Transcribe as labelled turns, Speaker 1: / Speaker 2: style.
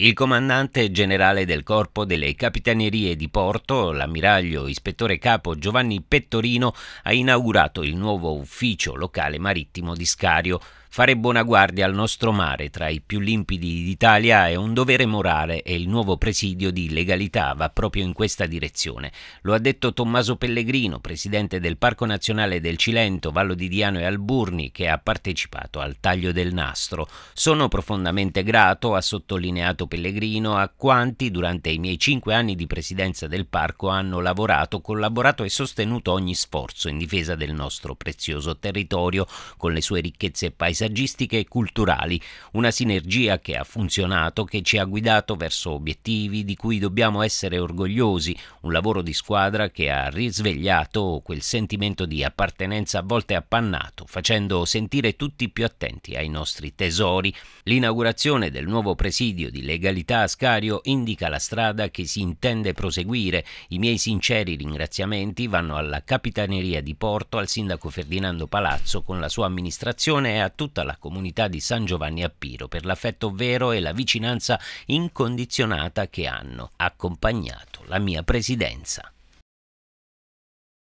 Speaker 1: Il comandante generale del corpo delle capitanerie di Porto, l'ammiraglio ispettore capo Giovanni Pettorino, ha inaugurato il nuovo ufficio locale marittimo di Scario. Fare buona guardia al nostro mare tra i più limpidi d'Italia è un dovere morale e il nuovo presidio di legalità va proprio in questa direzione. Lo ha detto Tommaso Pellegrino, presidente del Parco Nazionale del Cilento, Vallo di Diano e Alburni, che ha partecipato al taglio del nastro. Sono profondamente grato, ha sottolineato Pellegrino a quanti durante i miei cinque anni di presidenza del parco hanno lavorato, collaborato e sostenuto ogni sforzo in difesa del nostro prezioso territorio con le sue ricchezze paesaggistiche e culturali, una sinergia che ha funzionato, che ci ha guidato verso obiettivi di cui dobbiamo essere orgogliosi, un lavoro di squadra che ha risvegliato quel sentimento di appartenenza a volte appannato, facendo sentire tutti più attenti ai nostri tesori. L'inaugurazione del nuovo presidio di Lega legalità Ascario indica la strada che si intende proseguire. I miei sinceri ringraziamenti vanno alla Capitaneria di Porto, al sindaco Ferdinando Palazzo con la sua amministrazione e a tutta la comunità di San Giovanni a Piro per l'affetto vero e la vicinanza incondizionata che hanno accompagnato la mia presidenza.